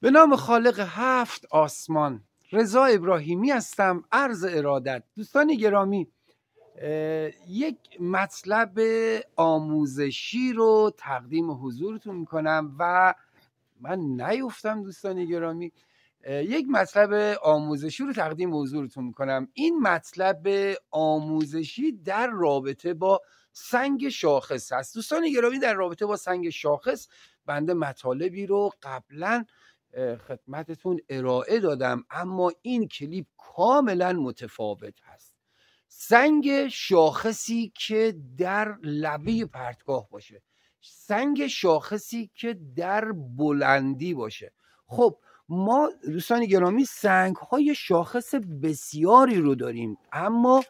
به نام خالق هفت آسمان رضا ابراهیمی هستم عرض ارادت دوستان گرامی یک مطلب آموزشی رو تقدیم حضورتون میکنم و من نیفتم دوستان گرامی یک مطلب آموزشی رو تقدیم حضورتون میکنم این مطلب آموزشی در رابطه با سنگ شاخص هست دوستان گرامی در رابطه با سنگ شاخص بنده مطالبی رو قبلا خدمتتون ارائه دادم اما این کلیپ کاملا متفاوت هست سنگ شاخصی که در لبه پرتگاه باشه سنگ شاخصی که در بلندی باشه خب ما دوستان گرامی سنگ های شاخص بسیاری رو داریم اما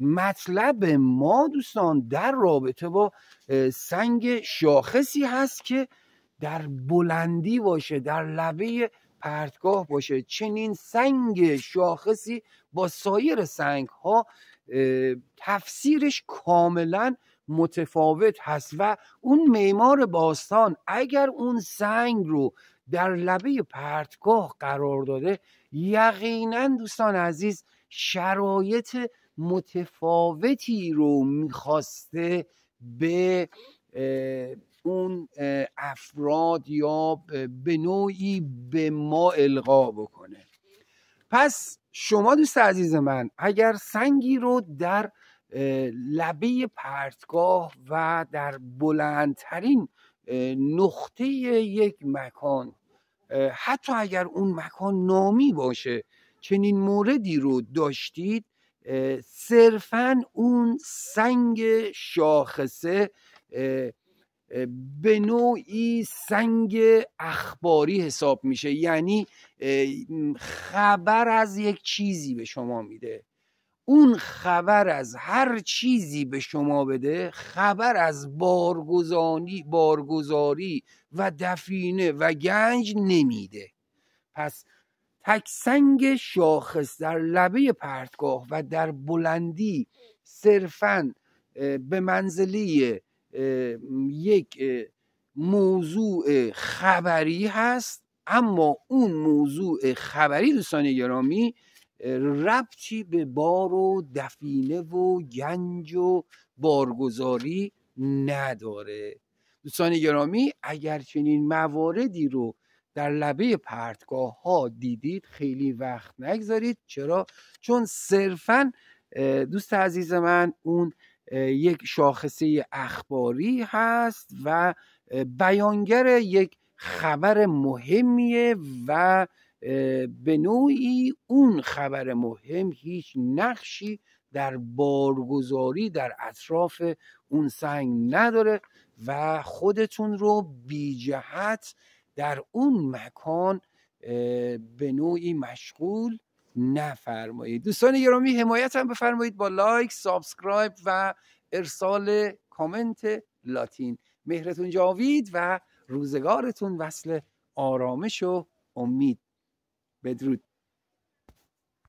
مطلب ما دوستان در رابطه با سنگ شاخصی هست که در بلندی باشه در لبه پرتگاه باشه چنین سنگ شاخصی با سایر سنگ ها تفسیرش کاملا متفاوت هست و اون معمار باستان اگر اون سنگ رو در لبه پرتگاه قرار داده یقینا دوستان عزیز شرایط متفاوتی رو میخواسته به اون افراد یا به نوعی به ما القا بکنه پس شما دوست عزیز من اگر سنگی رو در لبه پرتگاه و در بلندترین نقطه یک مکان حتی اگر اون مکان نامی باشه چنین موردی رو داشتید صرفا اون سنگ شاخصه به نوعی سنگ اخباری حساب میشه یعنی خبر از یک چیزی به شما میده اون خبر از هر چیزی به شما بده خبر از بارگزانی بارگزاری و دفینه و گنج نمیده پس تک سنگ شاخص در لبه پرتگاه و در بلندی صرفا به منزله یک موضوع خبری هست اما اون موضوع خبری دوستان گرامی ربطی به بار و دفینه و گنج و بارگذاری نداره دوستان گرامی اگر چنین مواردی رو در لبه پرتگاه ها دیدید خیلی وقت نگذارید چرا چون صرفا دوست عزیز من اون یک شاخصه اخباری هست و بیانگر یک خبر مهمیه و به نوعی اون خبر مهم هیچ نقشی در بارگذاری در اطراف اون سنگ نداره و خودتون رو بی جهت در اون مکان به نوعی مشغول نفرمایید دوستان گرامی حمایت هم بفرمایید با لایک سابسکرایب و ارسال کامنت لاتین مهرتون جاوید و روزگارتون وصل آرامش و امید بدرود